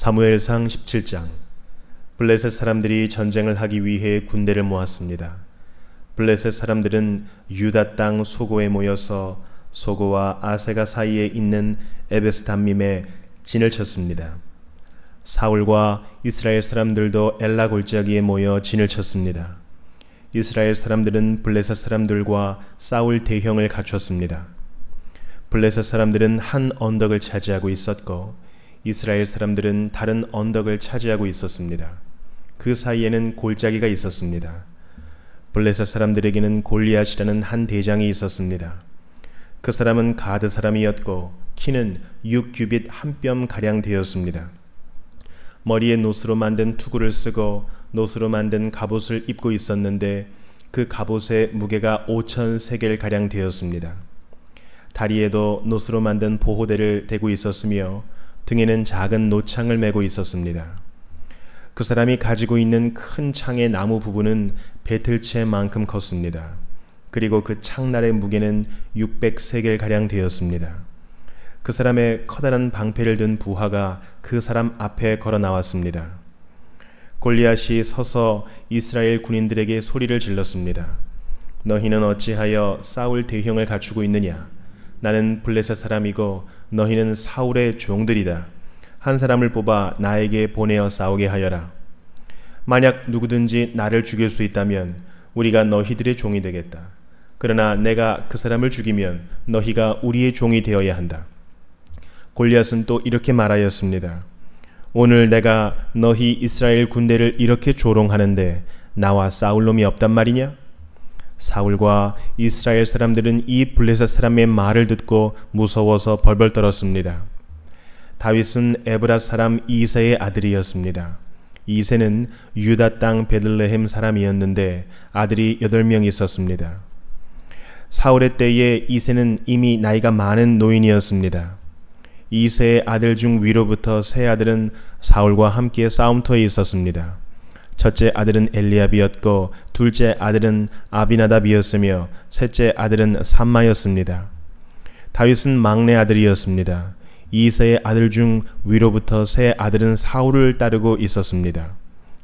사무엘상 17장 블레셋 사람들이 전쟁을 하기 위해 군대를 모았습니다. 블레셋 사람들은 유다 땅 소고에 모여서 소고와 아세가 사이에 있는 에베스 담밈에 진을 쳤습니다. 사울과 이스라엘 사람들도 엘라 골짜기에 모여 진을 쳤습니다. 이스라엘 사람들은 블레셋 사람들과 싸울 대형을 갖췄습니다. 블레셋 사람들은 한 언덕을 차지하고 있었고 이스라엘 사람들은 다른 언덕을 차지하고 있었습니다. 그 사이에는 골짜기가 있었습니다. 블레셋 사람들에게는 골리앗이라는 한 대장이 있었습니다. 그 사람은 가드 사람이었고 키는 6규빗 한 뼘 가량 되었습니다. 머리에 노스로 만든 투구를 쓰고 노스로 만든 갑옷을 입고 있었는데 그 갑옷의 무게가 5천 세겔 가량 되었습니다. 다리에도 노스로 만든 보호대를 대고 있었으며 등에는 작은 노창을 메고 있었습니다. 그 사람이 가지고 있는 큰 창의 나무 부분은 배틀체만큼 컸습니다. 그리고 그 창날의 무게는 600세겔가량 되었습니다. 그 사람의 커다란 방패를 든 부하가 그 사람 앞에 걸어 나왔습니다. 골리앗이 서서 이스라엘 군인들에게 소리를 질렀습니다. 너희는 어찌하여 싸울 대형을 갖추고 있느냐? 나는 블레셋 사람이고 너희는 사울의 종들이다. 한 사람을 뽑아 나에게 보내어 싸우게 하여라. 만약 누구든지 나를 죽일 수 있다면 우리가 너희들의 종이 되겠다. 그러나 내가 그 사람을 죽이면 너희가 우리의 종이 되어야 한다. 골리앗은 또 이렇게 말하였습니다. 오늘 내가 너희 이스라엘 군대를 이렇게 조롱하는데 나와 싸울 놈이 없단 말이냐? 사울과 이스라엘 사람들은 이 블레셋 사람의 말을 듣고 무서워서 벌벌 떨었습니다. 다윗은 에브라 사람 이세의 아들이었습니다. 이세는 유다 땅 베들레헴 사람이었는데 아들이 8명이 있었습니다. 사울의 때에 이세는 이미 나이가 많은 노인이었습니다. 이세의 아들 중 위로부터 세 아들은 사울과 함께 싸움터에 있었습니다. 첫째 아들은 엘리압이었고 둘째 아들은 아비나답이었으며 셋째 아들은 삼마였습니다. 다윗은 막내 아들이었습니다. 이세의 아들 중 위로부터 세 아들은 사울을 따르고 있었습니다.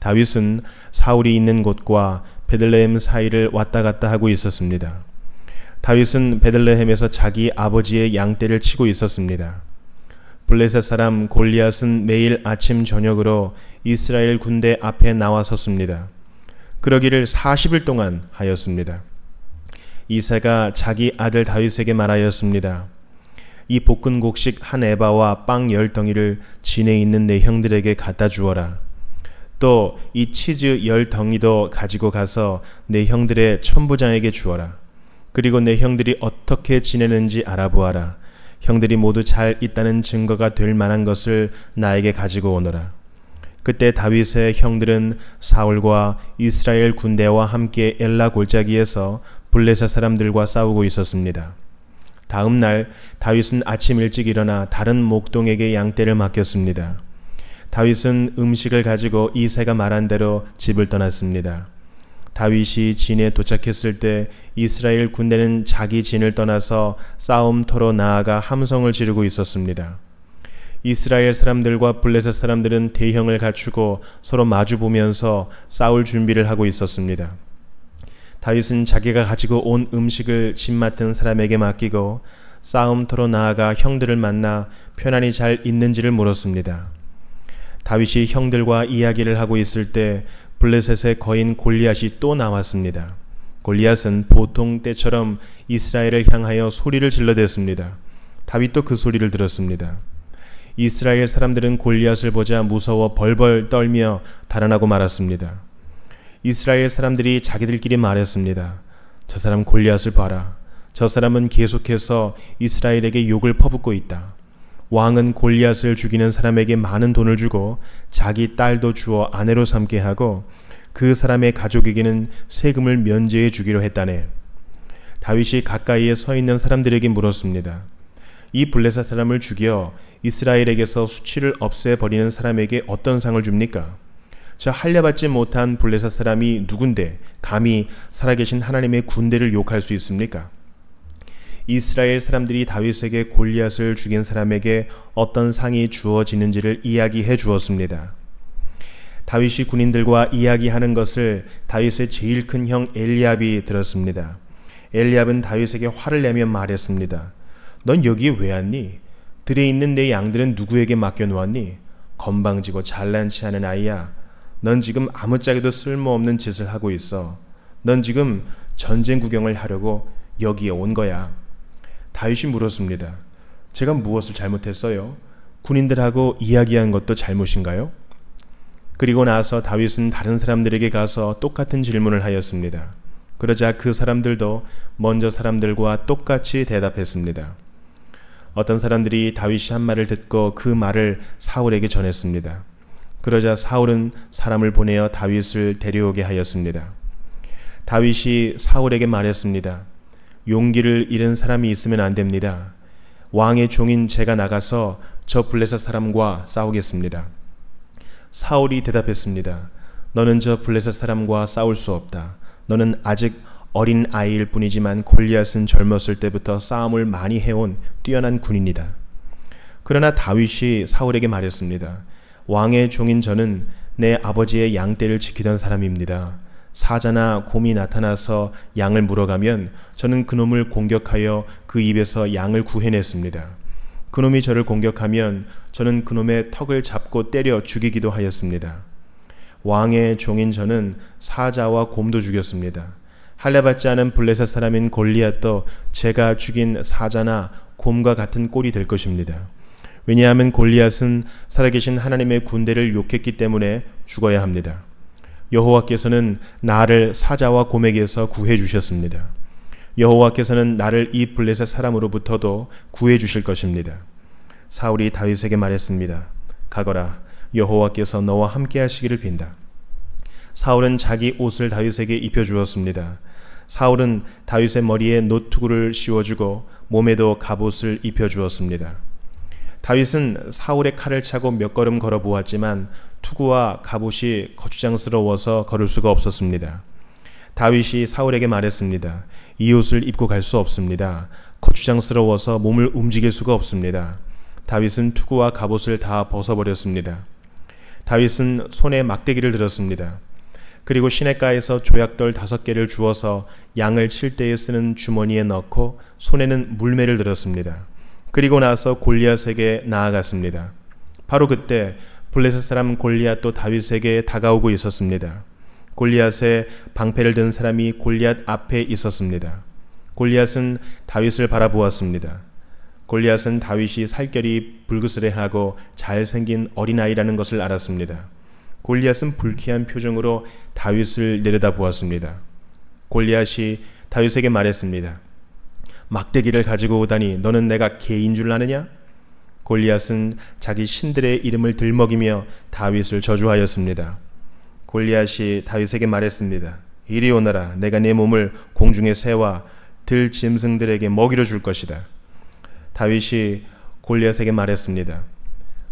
다윗은 사울이 있는 곳과 베들레헴 사이를 왔다 갔다 하고 있었습니다. 다윗은 베들레헴에서 자기 아버지의 양떼를 치고 있었습니다. 블레셋 사람 골리앗은 매일 아침 저녁으로 이스라엘 군대 앞에 나와섰습니다. 그러기를 40일 동안 하였습니다. 이사가 자기 아들 다윗에게 말하였습니다. 이 볶은 곡식 한 에바와 빵 열 덩이를 진에 있는 내 형들에게 갖다 주어라. 또 이 치즈 열 덩이도 가지고 가서 내 형들의 천부장에게 주어라. 그리고 내 형들이 어떻게 지내는지 알아보아라. 형들이 모두 잘 있다는 증거가 될 만한 것을 나에게 가지고 오너라. 그때 다윗의 형들은 사울과 이스라엘 군대와 함께 엘라 골짜기에서 블레사 사람들과 싸우고 있었습니다. 다음 날 다윗은 아침 일찍 일어나 다른 목동에게 양떼를 맡겼습니다. 다윗은 음식을 가지고 이세가 말한 대로 집을 떠났습니다. 다윗이 진에 도착했을 때 이스라엘 군대는 자기 진을 떠나서 싸움터로 나아가 함성을 지르고 있었습니다. 이스라엘 사람들과 블레셋 사람들은 대형을 갖추고 서로 마주 보면서 싸울 준비를 하고 있었습니다. 다윗은 자기가 가지고 온 음식을 집 맡은 사람에게 맡기고 싸움터로 나아가 형들을 만나 편안히 잘 있는지를 물었습니다. 다윗이 형들과 이야기를 하고 있을 때 블레셋의 거인 골리앗이 또나왔습니다 골리앗은 보통 때처럼 이스라엘을 향하여 소리를 질러댔습니다. 다윗도 그 소리를 들었습니다. 이스라엘 사람들은 골리앗을 보자 무서워 벌벌 떨며 달아나고 말았습니다. 이스라엘 사람들이 자기들끼리 말했습니다. 저 사람 골리앗을 봐라. 저 사람은 계속해서 이스라엘에게 욕을 퍼붓고 있다. 왕은 골리앗을 죽이는 사람에게 많은 돈을 주고 자기 딸도 주어 아내로 삼게 하고 그 사람의 가족에게는 세금을 면제해 주기로 했다네. 다윗이 가까이에 서 있는 사람들에게 물었습니다. 이 블레셋 사람을 죽여 이스라엘에게서 수치를 없애버리는 사람에게 어떤 상을 줍니까? 저 할례받지 못한 블레셋 사람이 누군데 감히 살아계신 하나님의 군대를 욕할 수 있습니까? 이스라엘 사람들이 다윗에게 골리앗을 죽인 사람에게 어떤 상이 주어지는지를 이야기해 주었습니다. 다윗이 군인들과 이야기하는 것을 다윗의 제일 큰 형 엘리압이 들었습니다. 엘리압은 다윗에게 화를 내며 말했습니다. 넌 여기에 왜 왔니? 들에 있는 내 양들은 누구에게 맡겨놓았니? 건방지고 잘난 치 않은 아이야. 넌 지금 아무짝에도 쓸모없는 짓을 하고 있어. 넌 지금 전쟁 구경을 하려고 여기에 온 거야. 다윗이 물었습니다. 제가 무엇을 잘못했어요? 군인들하고 이야기한 것도 잘못인가요? 그리고 나서 다윗은 다른 사람들에게 가서 똑같은 질문을 하였습니다. 그러자 그 사람들도 먼저 사람들과 똑같이 대답했습니다. 어떤 사람들이 다윗이 한 말을 듣고 그 말을 사울에게 전했습니다. 그러자 사울은 사람을 보내어 다윗을 데려오게 하였습니다. 다윗이 사울에게 말했습니다. 용기를 잃은 사람이 있으면 안 됩니다. 왕의 종인 제가 나가서 저 블레셋 사람과 싸우겠습니다. 사울이 대답했습니다. 너는 저 블레셋 사람과 싸울 수 없다. 너는 아직 어린 아이일 뿐이지만 골리앗은 젊었을 때부터 싸움을 많이 해온 뛰어난 군인이다. 그러나 다윗이 사울에게 말했습니다. 왕의 종인 저는 내 아버지의 양떼를 지키던 사람입니다. 사자나 곰이 나타나서 양을 물어가면 저는 그놈을 공격하여 그 입에서 양을 구해냈습니다. 그놈이 저를 공격하면 저는 그놈의 턱을 잡고 때려 죽이기도 하였습니다. 왕의 종인 저는 사자와 곰도 죽였습니다. 할례받지 않은 블레셋 사람인 골리앗도 제가 죽인 사자나 곰과 같은 꼴이 될 것입니다. 왜냐하면 골리앗은 살아계신 하나님의 군대를 욕했기 때문에 죽어야 합니다. 여호와께서는 나를 사자와 곰에게서 구해 주셨습니다. 여호와께서는 나를 이 블레셋 사람으로부터도 구해 주실 것입니다. 사울이 다윗에게 말했습니다. 가거라 여호와께서 너와 함께 하시기를 빈다. 사울은 자기 옷을 다윗에게 입혀 주었습니다. 사울은 다윗의 머리에 노트구를 씌워 주고 몸에도 갑옷을 입혀 주었습니다. 다윗은 사울의 칼을 차고 몇 걸음 걸어 보았지만 투구와 갑옷이 거추장스러워서 걸을 수가 없었습니다. 다윗이 사울에게 말했습니다. 이 옷을 입고 갈 수 없습니다. 거추장스러워서 몸을 움직일 수가 없습니다. 다윗은 투구와 갑옷을 다 벗어버렸습니다. 다윗은 손에 막대기를 들었습니다. 그리고 시냇가에서 조약돌 다섯 개를 주어서 양을 칠 때에 쓰는 주머니에 넣고 손에는 물매를 들었습니다. 그리고 나서 골리앗에게 나아갔습니다. 바로 그때 블레셋 사람 골리앗도 다윗에게 다가오고 있었습니다. 골리앗의 방패를 든 사람이 골리앗 앞에 있었습니다. 골리앗은 다윗을 바라보았습니다. 골리앗은 다윗이 살결이 불그스레하고 잘생긴 어린아이라는 것을 알았습니다. 골리앗은 불쾌한 표정으로 다윗을 내려다보았습니다. 골리앗이 다윗에게 말했습니다. 막대기를 가지고 오다니 너는 내가 개인 줄 아느냐? 골리앗은 자기 신들의 이름을 들먹이며 다윗을 저주하였습니다. 골리앗이 다윗에게 말했습니다. 이리 오너라 내가 내 몸을 공중의 새와 들 짐승들에게 먹이로 줄 것이다. 다윗이 골리앗에게 말했습니다.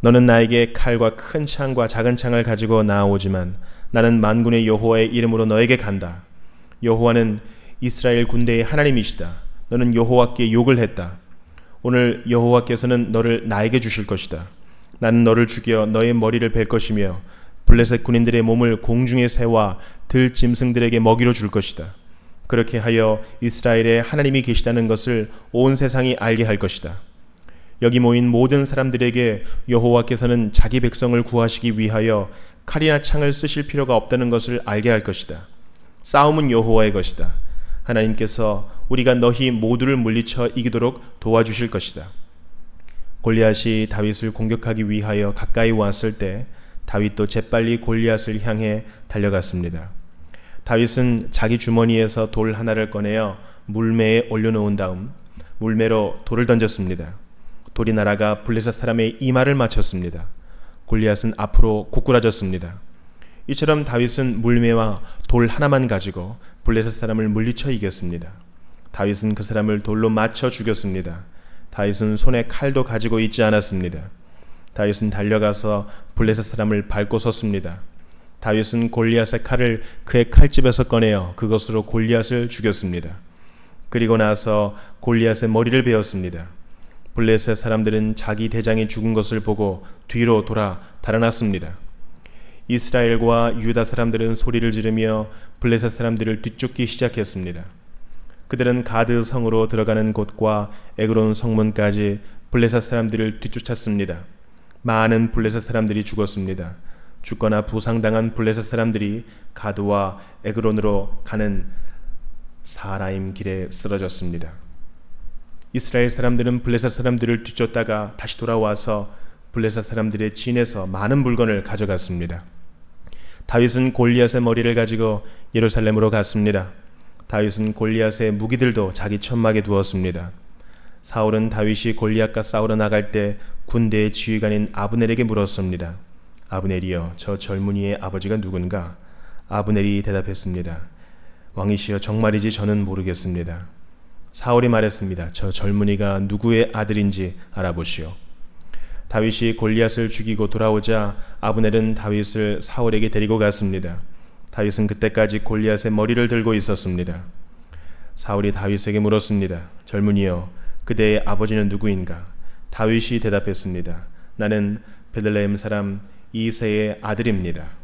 너는 나에게 칼과 큰 창과 작은 창을 가지고 나아오지만 나는 만군의 여호와의 이름으로 너에게 간다. 여호와는 이스라엘 군대의 하나님이시다. 너는 여호와께 욕을 했다. 오늘 여호와께서는 너를 나에게 주실 것이다. 나는 너를 죽여 너의 머리를 벨 것이며 블레셋 군인들의 몸을 공중의 새와 들 짐승들에게 먹이로 줄 것이다. 그렇게 하여 이스라엘에 하나님이 계시다는 것을 온 세상이 알게 할 것이다. 여기 모인 모든 사람들에게 여호와께서는 자기 백성을 구하시기 위하여 칼이나 창을 쓰실 필요가 없다는 것을 알게 할 것이다. 싸움은 여호와의 것이다. 하나님께서 우리가 너희 모두를 물리쳐 이기도록 도와주실 것이다. 골리앗이 다윗을 공격하기 위하여 가까이 왔을 때 다윗도 재빨리 골리앗을 향해 달려갔습니다. 다윗은 자기 주머니에서 돌 하나를 꺼내어 물매에 올려놓은 다음 물매로 돌을 던졌습니다. 돌이 날아가 블레셋 사람의 이마를 맞췄습니다. 골리앗은 앞으로 고꾸라졌습니다. 이처럼 다윗은 물매와 돌 하나만 가지고 블레셋 사람을 물리쳐 이겼습니다. 다윗은 그 사람을 돌로 맞춰 죽였습니다. 다윗은 손에 칼도 가지고 있지 않았습니다. 다윗은 달려가서 블레셋 사람을 밟고 섰습니다. 다윗은 골리앗의 칼을 그의 칼집에서 꺼내어 그것으로 골리앗을 죽였습니다. 그리고 나서 골리앗의 머리를 베었습니다. 블레셋 사람들은 자기 대장이 죽은 것을 보고 뒤로 돌아 달아났습니다. 이스라엘과 유다 사람들은 소리를 지르며 블레셋 사람들을 뒤쫓기 시작했습니다. 그들은 가드 성으로 들어가는 곳과 에그론 성문까지 블레셋 사람들을 뒤쫓았습니다. 많은 블레셋 사람들이 죽었습니다. 죽거나 부상당한 블레셋 사람들이 가드와 에그론으로 가는 사라임 길에 쓰러졌습니다. 이스라엘 사람들은 블레셋 사람들을 뒤쫓다가 다시 돌아와서 블레셋 사람들의 진에서 많은 물건을 가져갔습니다. 다윗은 골리앗의 머리를 가지고 예루살렘으로 갔습니다. 다윗은 골리앗의 무기들도 자기 천막에 두었습니다. 사울은 다윗이 골리앗과 싸우러 나갈 때 군대의 지휘관인 아브넬에게 물었습니다. 아브넬이여, 저 젊은이의 아버지가 누군가? 아브넬이 대답했습니다. 왕이시여, 정말이지 저는 모르겠습니다. 사울이 말했습니다. 저 젊은이가 누구의 아들인지 알아보시오. 다윗이 골리앗을 죽이고 돌아오자 아브넬은 다윗을 사울에게 데리고 갔습니다. 다윗은 그때까지 골리앗의 머리를 들고 있었습니다. 사울이 다윗에게 물었습니다. 젊은이여, 그대의 아버지는 누구인가? 다윗이 대답했습니다. 나는 베들레헴 사람 이세의 아들입니다.